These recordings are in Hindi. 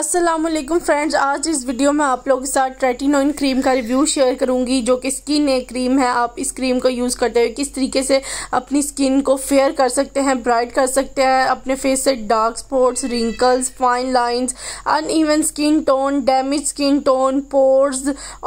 असलम फ्रेंड्स आज इस वीडियो में आप लोगों के साथ ट्रेटिनोइन क्रीम का रिव्यू शेयर करूंगी जो कि स्किन एक क्रीम है आप इस क्रीम को यूज़ करते हुए किस तरीके से अपनी स्किन को फेयर कर सकते हैं ब्राइट कर सकते हैं अपने फेस से dark spots wrinkles fine lines uneven skin tone damage skin tone pores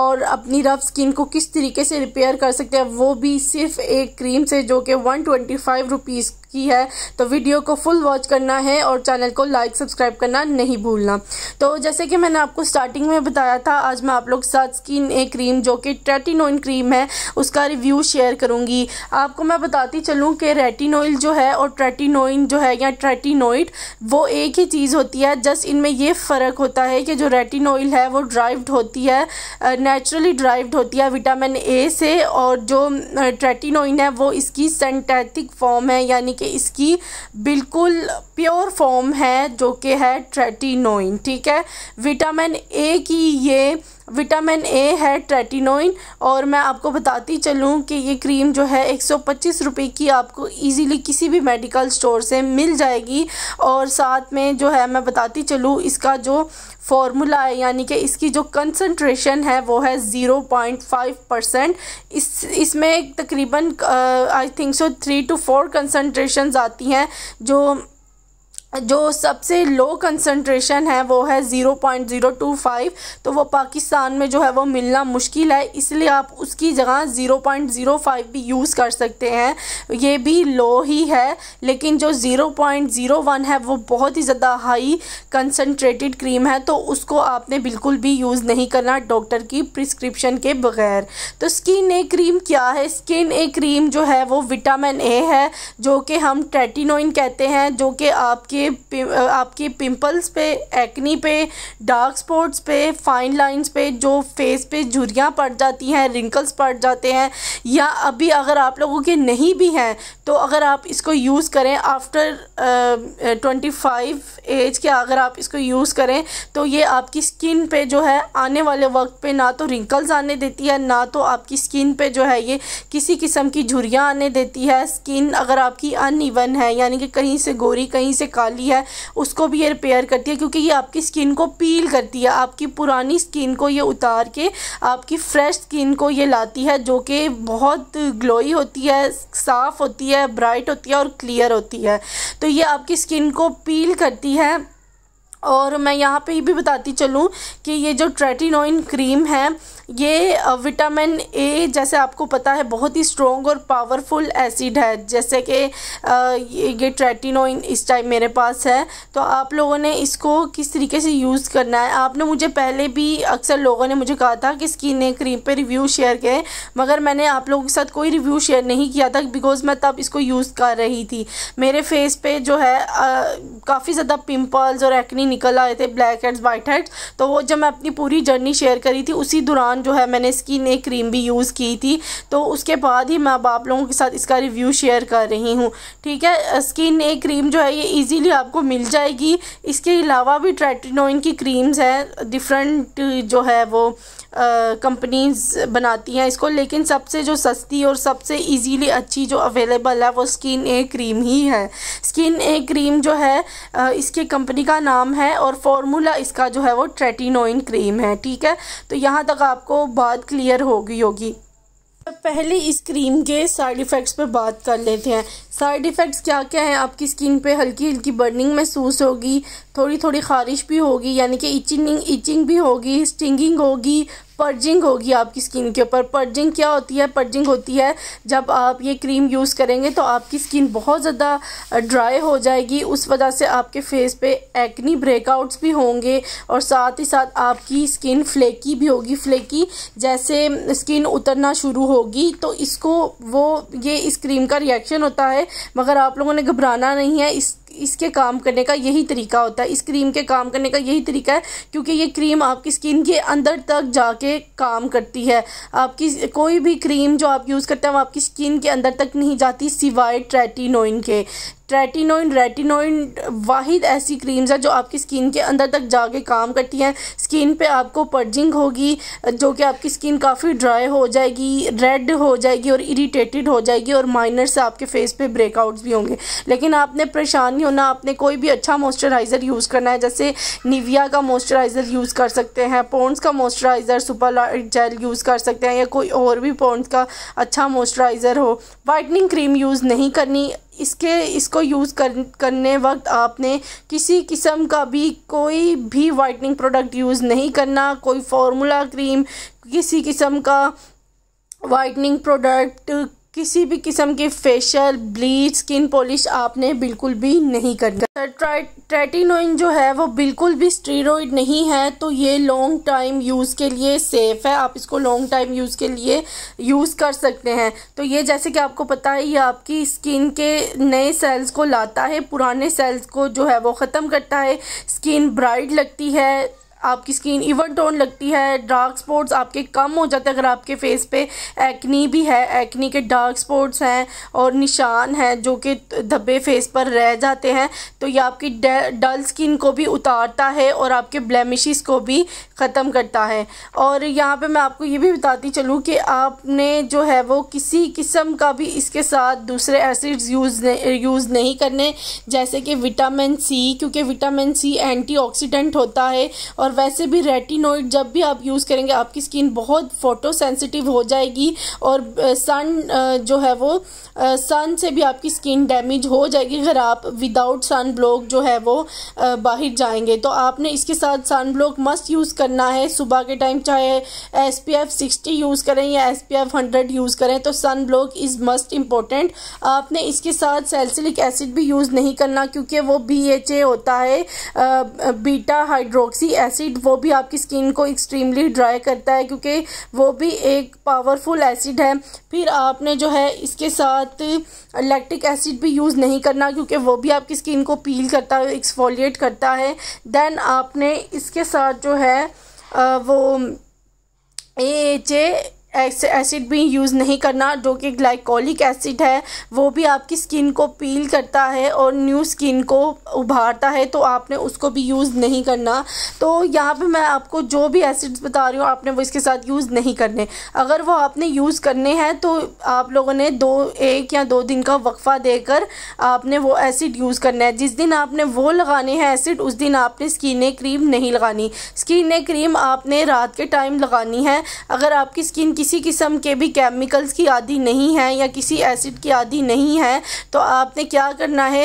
और अपनी रफ स्किन को किस तरीके से रिपेयर कर सकते हैं वो भी सिर्फ एक क्रीम से जो कि वन ट्वेंटी की है तो वीडियो को फुल वॉच करना है और चैनल को लाइक सब्सक्राइब करना नहीं भूलना तो जैसे कि मैंने आपको स्टार्टिंग में बताया था आज मैं आप लोग सात स्किन ए क्रीम जो कि ट्रेटिनोइन क्रीम है उसका रिव्यू शेयर करूँगी आपको मैं बताती चलूँ कि रेटिनोइल जो है और ट्रेटिनोइन जो है या ट्रेटिनोइड वो एक ही चीज़ होती है जस्ट इनमें यह फ़र्क होता है कि जो रेटिनोइल है वो ड्राइव्ड होती है नेचुरली ड्राइव्ड होती है विटामिन ए से और जो ट्रेटिनोइन है वो इसकी सिंथेटिक फॉर्म है यानी कि कि इसकी बिल्कुल प्योर फॉर्म है जो कि है ट्रेटिनोइन ठीक है विटामिन ए की ये विटामिन ए है ट्रेटिनोइन और मैं आपको बताती चलूँ कि ये क्रीम जो है एक सौ पच्चीस रुपये की आपको इजीली किसी भी मेडिकल स्टोर से मिल जाएगी और साथ में जो है मैं बताती चलूँ इसका जो फॉर्मूला है यानी कि इसकी जो कंसनट्रेशन है वो है ज़ीरो पॉइंट फाइव परसेंट इस इसमें तकरीबन I think so three to four concentration आती हैं जो जो सबसे लो कंसनट्रेशन है वो है zero point zero two five तो वो पाकिस्तान में जो है वो मिलना मुश्किल है इसलिए आप उसकी जगह ज़ीरो पॉइंट ज़ीरो फाइव भी यूज़ कर सकते हैं ये भी लो ही है लेकिन जो ज़ीरो पॉइंट ज़ीरो वन है वो बहुत ही ज़्यादा हाई कंसनट्रेटेड क्रीम है तो उसको आपने बिल्कुल भी यूज़ नहीं करना डॉक्टर की प्रिस्क्रिप्शन के बगैर तो स्किन ए क्रीम क्या है स्किन ए क्रीम जो है वो विटामिन ए है जो कि हम ट्रेटिनोइन कहते हैं जो कि आपके Uh, आपके आपकी पिंपल्स पे एक्नी पे डार्क स्पॉट्स पे फाइन लाइंस पे जो फेस पे झुरियाँ पड़ जाती हैं रिंकल्स पड़ जाते हैं या अभी अगर आप लोगों के नहीं भी हैं तो अगर आप इसको यूज़ करें आफ्टर ट्वेंटी फाइव एज के अगर आप इसको यूज़ करें तो ये आपकी स्किन पे जो है आने वाले वक्त पे ना तो रिंकल्स आने देती है ना तो आपकी स्किन पे जो है ये किसी किस्म की झुरियाँ आने देती है स्किन अगर आपकी अन है यानी कि कहीं से गोरी कहीं से काली निकाली है उसको भी ये रिपेयर करती है क्योंकि ये आपकी स्किन को पील करती है आपकी पुरानी स्किन को ये उतार के आपकी फ्रेश स्किन को ये लाती है जो कि बहुत ग्लोई होती है साफ़ होती है ब्राइट होती है और क्लियर होती है तो ये आपकी स्किन को पील करती है और मैं यहाँ पे ही भी बताती चलूँ कि ये जो ट्रेटिनोइन क्रीम है ये विटामिन ए जैसे आपको पता है बहुत ही स्ट्रॉन्ग और पावरफुल एसिड है जैसे कि ये ट्रेटिनोइन इस टाइप मेरे पास है तो आप लोगों ने इसको किस तरीके से यूज़ करना है आपने मुझे पहले भी अक्सर लोगों ने मुझे कहा था कि स्किन क्रीम पे रिव्यू शेयर किए मगर मैंने आप लोगों के साथ कोई रिव्यू शेयर नहीं किया था बिकॉज़ मैं तब इसको यूज़ कर रही थी मेरे फेस पर जो है काफ़ी ज़्यादा पिम्पल्स और एक्नी निकल आए थे ब्लैक हेड्स वाइट हेड्स तो वो जब मैं अपनी पूरी जर्नी शेयर करी थी उसी दौरान जो है मैंने स्किन एक क्रीम भी यूज़ की थी तो उसके बाद ही मैं अब आप लोगों के साथ इसका रिव्यू शेयर कर रही हूँ ठीक है स्किन ए क्रीम जो है ये ईजीली आपको मिल जाएगी इसके अलावा भी ट्रेटिनोइन की क्रीम्स हैं डिफरेंट जो है वो कंपनीज बनाती हैं इसको लेकिन सबसे जो सस्ती और सबसे इजीली अच्छी जो अवेलेबल है वो स्किन ए क्रीम ही है स्किन ए क्रीम जो है आ, इसकी कंपनी का नाम है है और फॉर्मूला इसका जो है वो ट्रेटिनोइन क्रीम है ठीक है तो यहाँ तक आपको बात क्लियर हो गई होगी पहले इस क्रीम के साइड इफ़ेक्ट्स पे बात कर लेते हैं साइड इफ़ेक्ट्स क्या क्या हैं आपकी स्किन पे हल्की हल्की बर्निंग महसूस होगी थोड़ी थोड़ी खारिश भी होगी यानी कि इचिंग इचिंग भी होगी स्टिंगिंग होगी पर्जिंग होगी आपकी स्किन के ऊपर पर्जिंग क्या होती है पर्जिंग होती है जब आप ये क्रीम यूज़ करेंगे तो आपकी स्किन बहुत ज़्यादा ड्राई हो जाएगी उस वजह से आपके फेस पे एक्नी ब्रेकआउट्स भी होंगे और साथ ही साथ आपकी स्किन फ्लेकी भी होगी फ्लेकी जैसे स्किन उतरना शुरू होगी तो इसको वो ये इस क्रीम का रिएक्शन होता है मगर आप लोगों ने घबराना नहीं है इस इसके काम करने का यही तरीका होता है इस क्रीम के काम करने का यही तरीका है क्योंकि ये क्रीम आपकी स्किन के अंदर तक जाके काम करती है आपकी कोई भी क्रीम जो आप यूज़ करते हैं वो आपकी स्किन के अंदर तक नहीं जाती सिवाय ट्रेटिनोइन के ट्रेटिनोइन रेटिनोइन वाहिद ऐसी क्रीम्स हैं जो आपकी स्किन के अंदर तक जाके काम करती हैं स्किन पे आपको पर्जिंग होगी जो कि आपकी स्किन काफ़ी ड्राई हो जाएगी रेड हो जाएगी और इरीटेटेड हो जाएगी और माइनर से आपके फेस पे ब्रेकआउट्स भी होंगे लेकिन आपने परेशान नहीं होना आपने कोई भी अच्छा मॉइस्चराइज़र यूज़ करना है जैसे निविया का मॉइस्चराइज़र यूज़ कर सकते हैं पोन्स का moisturiser super light gel use कर सकते हैं या कोई और भी पोन्स का अच्छा मॉइस्चराइज़र हो वाइटनिंग क्रीम यूज़ नहीं करनी इसके इसको यूज़ कर करने वक्त आपने किसी किस्म का भी कोई भी वाइटनिंग प्रोडक्ट यूज़ नहीं करना कोई फार्मूला क्रीम किसी किस्म का वाइटनिंग प्रोडक्ट किसी भी किस्म के फेशियल ब्लीच स्किन पॉलिश आपने बिल्कुल भी नहीं करनी ट्रेटिनोइन जो है वो बिल्कुल भी स्टीरोइड नहीं है तो ये लॉन्ग टाइम यूज़ के लिए सेफ़ है आप इसको लॉन्ग टाइम यूज़ के लिए यूज़ कर सकते हैं तो ये जैसे कि आपको पता है ये आपकी स्किन के नए सेल्स को लाता है पुराने सेल्स को जो है वो ख़त्म करता है स्किन ब्राइट लगती है आपकी स्किन इवन टोन लगती है डार्क स्पॉट्स आपके कम हो जाते हैं अगर आपके फेस पे एक्नी भी है एक्नी के डार्क स्पॉट्स हैं और निशान हैं जो कि धब्बे फेस पर रह जाते हैं तो ये आपकी डल स्किन को भी उतारता है और आपके ब्लैमिशिस को भी ख़त्म करता है और यहाँ पे मैं आपको ये भी बताती चलूँ कि आपने जो है वो किसी किस्म का भी इसके साथ दूसरे एसिड्स यूज़ यूज़ नहीं करने जैसे कि विटामिन सी क्योंकि विटामिन सी एंटी होता है और और वैसे भी रेटिनोइड जब भी आप यूज़ करेंगे आपकी स्किन बहुत फोटो सेंसिटिव हो जाएगी और सन जो है वो सन से भी आपकी स्किन डैमेज हो जाएगी अगर आप विदाउट सन ब्लॉक जो है वो बाहर जाएंगे तो आपने इसके साथ सन ब्लॉक मस्ट यूज़ करना है सुबह के टाइम चाहे S P F sixty use करें या S P F hundred use करें तो sunblock is must important आपने इसके साथ सेल्सिलिक एसिड भी यूज़ नहीं करना क्योंकि वो बी एच ए होता है बीटा हाइड्रोक्सी एसिड एसिड वो भी आपकी स्किन को एक्सट्रीमली ड्राई करता है क्योंकि वो भी एक पावरफुल एसिड है फिर आपने जो है इसके साथ लैक्टिक एसिड भी यूज़ नहीं करना क्योंकि वो भी आपकी स्किन को पील करता है एक्सफोलिएट करता है दैन आपने इसके साथ जो है वो ए एच ए एसिड भी यूज़ नहीं करना जो कि ग्लाइकोलिक एसिड है वो भी आपकी स्किन को पील करता है और न्यू स्किन को उभारता है तो आपने उसको भी यूज़ नहीं करना तो यहाँ पे मैं आपको जो भी एसिड्स बता रही हूँ आपने वो इसके साथ यूज़ नहीं करने अगर वो आपने यूज़ करने हैं तो आप लोगों ने दो एक या दो दिन का वक्फ़ा देकर आपने वो एसिड यूज़ करना है जिस दिन आपने वो लगाने हैं एसिड उस दिन आपने स्किन क्रीम नहीं लगानी स्किन क्रीम आपने रात के टाइम लगानी है अगर आपकी स्किन किसी किसी किस्म के भी केमिकल्स की आदि नहीं है या किसी एसिड की आदि नहीं है तो आपने क्या करना है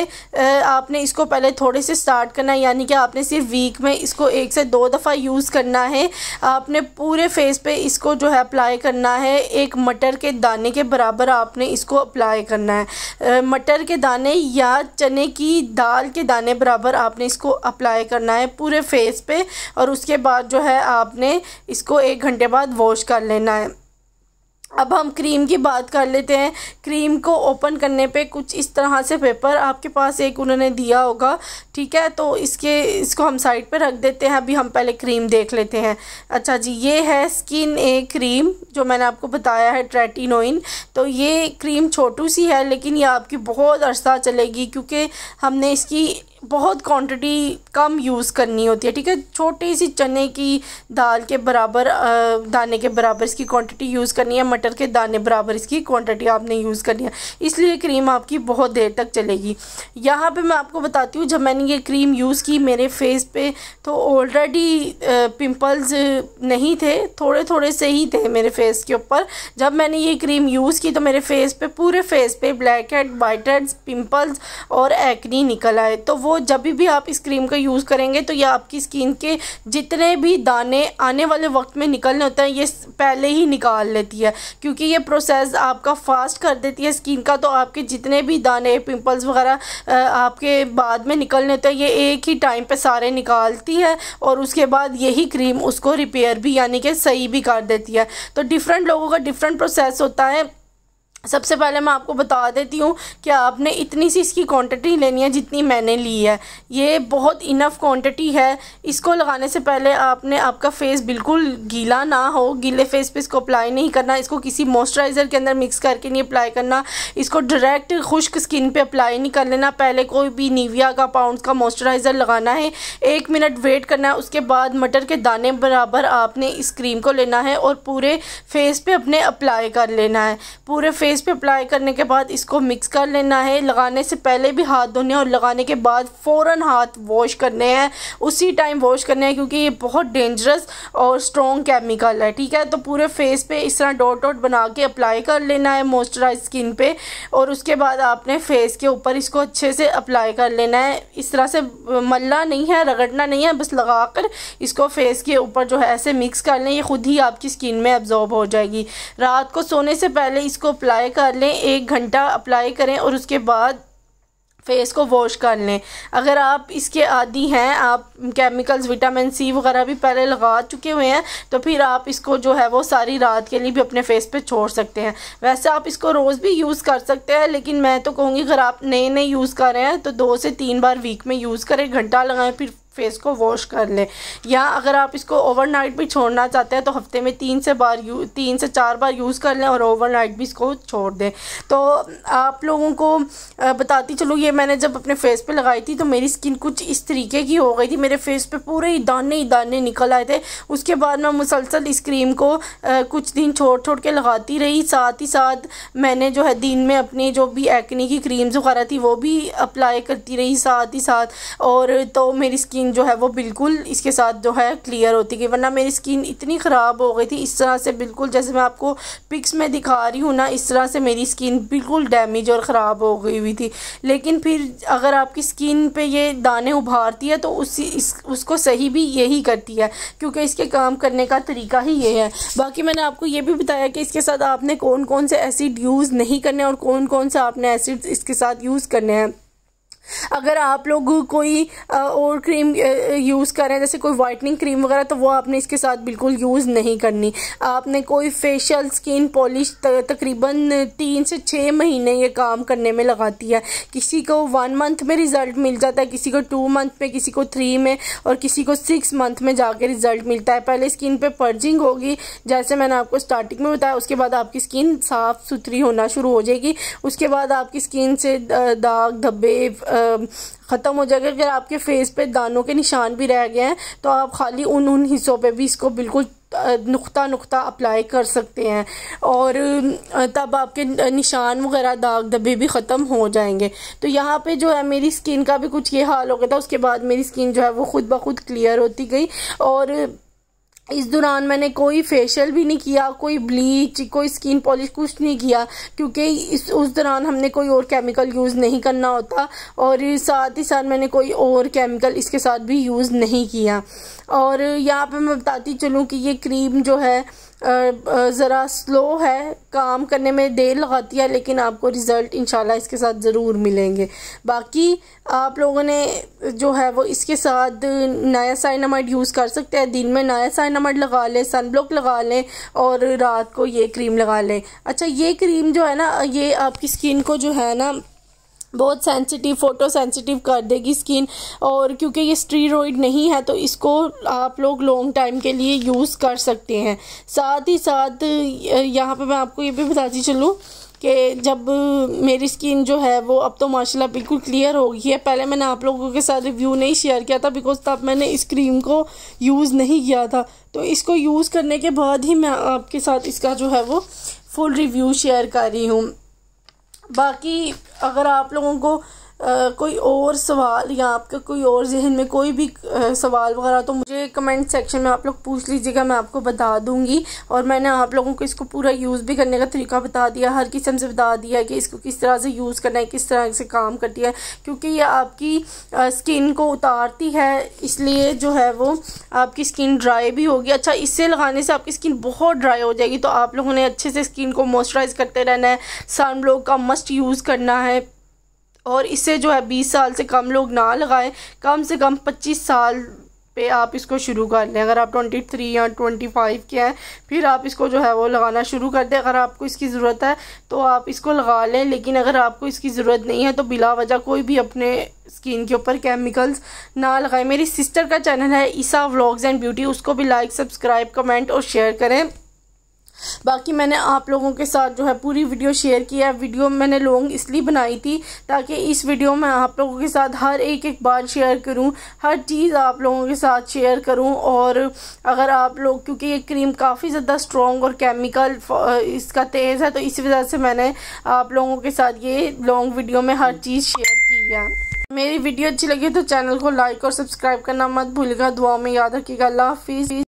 आपने इसको पहले थोड़े से स्टार्ट करना है यानी कि आपने सिर्फ वीक में इसको एक से दो दफ़ा यूज़ करना है आपने पूरे फेस पे इसको जो है अप्लाई करना है एक मटर के दाने के बराबर आपने इसको अप्लाई करना है मटर के दाने या चने की दाल के दाने बराबर आपने इसको अप्लाई करना है पूरे फेस पे और उसके बाद जो है आपने इसको एक घंटे बाद वॉश कर लेना है अब हम क्रीम की बात कर लेते हैं क्रीम को ओपन करने पे कुछ इस तरह से पेपर आपके पास एक उन्होंने दिया होगा ठीक है तो इसके इसको हम साइड पे रख देते हैं अभी हम पहले क्रीम देख लेते हैं अच्छा जी ये है स्किन ए क्रीम जो मैंने आपको बताया है ट्रेटिनोइन तो ये क्रीम छोटू सी है लेकिन ये आपकी बहुत अर्सा चलेगी क्योंकि हमने इसकी बहुत क्वांटिटी कम यूज़ करनी होती है ठीक है छोटी सी चने की दाल के बराबर दाने के बराबर इसकी क्वांटिटी यूज़ करनी है मटर के दाने बराबर इसकी क्वांटिटी आपने यूज़ करनी है इसलिए क्रीम आपकी बहुत देर तक चलेगी यहाँ पे मैं आपको बताती हूँ जब मैंने ये क्रीम यूज़ की मेरे फेस पे तो ऑलरेडी पिम्पल्स नहीं थे थोड़े थोड़े से ही थे मेरे फेस के ऊपर जब मैंने ये क्रीम यूज़ की तो मेरे फेस पर पूरे फेस पर blackhead whiteheads pimples और एक्नी निकल आए तो वो जब भी आप इस क्रीम का यूज़ करेंगे तो यह आपकी स्किन के जितने भी दाने आने वाले वक्त में निकलने होते हैं ये पहले ही निकाल लेती है क्योंकि ये प्रोसेस आपका फास्ट कर देती है स्किन का तो आपके जितने भी दाने पिंपल्स वगैरह आपके बाद में निकलने होते हैं ये एक ही टाइम पर सारे निकालती है और उसके बाद यही क्रीम उसको रिपेयर भी यानी कि सही भी कर देती है तो डिफरेंट लोगों का डिफरेंट प्रोसेस होता है सबसे पहले मैं आपको बता देती हूँ कि आपने इतनी सी इसकी क्वांटिटी लेनी है जितनी मैंने ली है ये बहुत इनफ क्वांटिटी है इसको लगाने से पहले आपने आपका फेस बिल्कुल गीला ना हो गीले फेस पे इसको अप्लाई नहीं करना इसको किसी मॉइस्चराइज़र के अंदर मिक्स करके नहीं अप्लाई करना इसको डायरेक्ट खुश्क स्किन पर अप्लाई नहीं कर लेना पहले कोई भी नीविया का पाउंड का मॉइस्चराइज़र लगाना है एक मिनट वेट करना है उसके बाद मटर के दाने बराबर आपने इस क्रीम को लेना है और पूरे फेस पर अपने अप्लाई कर लेना है पूरे फेस फेस पे अप्लाई करने के बाद इसको मिक्स कर लेना है लगाने से पहले भी हाथ धोने और लगाने के बाद फ़ौर हाथ वॉश करने हैं उसी टाइम वॉश करने हैं क्योंकि ये बहुत डेंजरस और स्ट्रॉन्ग केमिकल है ठीक है तो पूरे फेस पे इस तरह डॉट डॉट बना के अप्लाई कर लेना है मॉइस्चराइज स्किन पे और उसके बाद आपने फेस के ऊपर इसको अच्छे से अप्लाई कर लेना है इस तरह से मलना नहीं है रगड़ना नहीं है बस लगा कर इसको फेस के ऊपर जो है ऐसे मिक्स कर लें ये खुद ही आपकी स्किन में एब्जॉर्ब हो जाएगी रात को सोने से पहले इसको अप्लाई अप्लाई कर लें एक घंटा अप्लाई करें और उसके बाद फेस को वॉश कर लें अगर आप इसके आदि हैं आप केमिकल्स विटामिन सी वगैरह भी पहले लगा चुके हुए हैं तो फिर आप इसको जो है वो सारी रात के लिए भी अपने फेस पे छोड़ सकते हैं वैसे आप इसको रोज़ भी यूज़ कर सकते हैं लेकिन मैं तो कहूँगी अगर आप नए नए यूज़ कर रहे हैं तो दो से तीन बार वीक में यूज़ करें घंटा लगाएं फिर फेस को वॉश कर लें या अगर आप इसको ओवरनाइट भी छोड़ना चाहते हैं तो हफ्ते में तीन से बार यू तीन से चार बार यूज़ कर लें और ओवरनाइट भी इसको छोड़ दें तो आप लोगों को बताती चलो ये मैंने जब अपने फेस पे लगाई थी तो मेरी स्किन कुछ इस तरीके की हो गई थी मेरे फेस पे पूरे ही दाने ही दाने निकल आए थे उसके बाद मैं मुसलसल इस क्रीम को कुछ दिन छोड़ छोड़ के लगाती रही साथ ही साथ मैंने जो है दिन में अपनी जो भी एक्नी की क्रीम्स वगैरह थी वो भी अप्लाई करती रही साथ ही साथ और तो मेरी स्किन स्किन जो है वो बिल्कुल इसके साथ जो है क्लियर होती गई वरना मेरी स्किन इतनी ख़राब हो गई थी इस तरह से बिल्कुल जैसे मैं आपको पिक्स में दिखा रही हूँ ना इस तरह से मेरी स्किन बिल्कुल डैमेज और ख़राब हो गई हुई थी लेकिन फिर अगर आपकी स्किन पर ये दाने उभारती है तो उसी इस उसको सही भी यही करती है क्योंकि इसके काम करने का तरीका ही ये है बाकी मैंने आपको ये भी बताया कि इसके साथ आपने कौन कौन से एसिड यूज़ नहीं करने और कौन कौन से आपने एसिड इसके साथ यूज़ करने हैं अगर आप लोग कोई और क्रीम यूज़ करें जैसे कोई वाइटनिंग क्रीम वगैरह तो वो आपने इसके साथ बिल्कुल यूज़ नहीं करनी आपने कोई फेशियल स्किन पॉलिश तकरीबन तीन से छः महीने ये काम करने में लगाती है किसी को वन मंथ में रिज़ल्ट मिल जाता है किसी को टू मंथ में किसी को थ्री में और किसी को सिक्स मंथ में जाके रिज़ल्ट मिलता है पहले स्किन पर पर्जिंग होगी जैसे मैंने आपको स्टार्टिंग में बताया उसके बाद आपकी स्किन साफ़ सुथरी होना शुरू हो जाएगी उसके बाद आपकी स्किन से दाग धब्बे ख़त्म हो जाएगा अगर आपके फेस पे दानों के निशान भी रह गए हैं तो आप खाली उन उन हिस्सों पे भी इसको बिल्कुल नुक्ता नुक्ता अप्लाई कर सकते हैं और तब आपके निशान वगैरह दाग धब्बे भी ख़त्म हो जाएंगे तो यहाँ पे जो है मेरी स्किन का भी कुछ ये हाल हो गया था उसके बाद मेरी स्किन जो है वो खुद ब खुद क्लियर होती गई और इस दौरान मैंने कोई फेशियल भी नहीं किया कोई ब्लीच कोई स्किन पॉलिश कुछ नहीं किया क्योंकि इस उस दौरान हमने कोई और केमिकल यूज़ नहीं करना होता और साथ ही साथ मैंने कोई और केमिकल इसके साथ भी यूज़ नहीं किया और यहाँ पे मैं बताती चलूँ कि ये क्रीम जो है ज़रा स्लो है काम करने में देर लगाती है लेकिन आपको रिज़ल्ट इन इसके साथ ज़रूर मिलेंगे बाकी आप लोगों ने जो है वो इसके साथ नया साइनामाइड यूज़ कर सकते हैं दिन में नया साइन नमक लगा लें सनब्लॉक लगा लें और रात को ये क्रीम लगा लें अच्छा ये क्रीम जो है ना ये आपकी स्किन को जो है ना बहुत सेंसिटिव फोटो सेंसिटिव कर देगी स्किन और क्योंकि ये स्टीरोइड नहीं है तो इसको आप लोग लॉन्ग टाइम के लिए यूज़ कर सकते हैं साथ ही साथ यहाँ पे मैं आपको ये भी बताती चलूँ कि जब मेरी स्किन जो है वो अब तो माशाल्लाह बिल्कुल क्लियर हो गई है पहले मैंने आप लोगों के साथ रिव्यू नहीं शेयर किया था बिकॉज तब मैंने इस क्रीम को यूज़ नहीं किया था तो इसको यूज़ करने के बाद ही मैं आपके साथ इसका जो है वो फुल रिव्यू शेयर कर रही हूँ बाकी अगर आप लोगों को कोई और सवाल या आपका कोई और जहन में कोई भी सवाल वगैरह तो मुझे कमेंट सेक्शन में आप लोग पूछ लीजिएगा मैं आपको बता दूंगी और मैंने आप लोगों को इसको पूरा यूज़ भी करने का तरीका बता दिया हर किस्म से बता दिया कि इसको किस तरह से यूज़ करना है किस तरह से काम करती है क्योंकि ये आपकी स्किन को उतारती है इसलिए जो है वो आपकी स्किन ड्राई भी होगी अच्छा इससे लगाने से आपकी स्किन बहुत ड्राई हो जाएगी तो आप लोगों ने अच्छे से स्किन को मॉइस्चराइज़ करते रहना है सन ब्लॉक का मस्ट यूज़ करना है और इसे जो है बीस साल से कम लोग ना लगाएं कम से कम पच्चीस साल पे आप इसको शुरू कर लें अगर आप ट्वेंटी थ्री या ट्वेंटी फाइव के हैं फिर आप इसको जो है वो लगाना शुरू कर दें अगर आपको इसकी ज़रूरत है तो आप इसको लगा लें लेकिन अगर आपको इसकी ज़रूरत नहीं है तो बिला वजह कोई भी अपने स्किन के ऊपर केमिकल्स ना लगाएं मेरी सिस्टर का चैनल है ईसा व्लॉग्स एंड ब्यूटी उसको भी लाइक सब्सक्राइब कमेंट और शेयर करें बाकी मैंने आप लोगों के साथ जो है पूरी वीडियो शेयर की है वीडियो मैंने लॉन्ग इसलिए बनाई थी ताकि इस वीडियो में आप लोगों के साथ हर एक एक बार शेयर करूँ हर चीज़ आप लोगों के साथ शेयर करूँ और अगर आप लोग क्योंकि ये क्रीम काफ़ी ज़्यादा स्ट्रॉन्ग और केमिकल इसका तेज़ है तो इस वजह से मैंने आप लोगों के साथ ये लॉन्ग वीडियो में हर चीज़ शेयर की है मेरी वीडियो अच्छी लगी तो चैनल को लाइक और सब्सक्राइब करना मत भूलिएगा दुआ में याद रखिएगा अल्लाह हाफिज़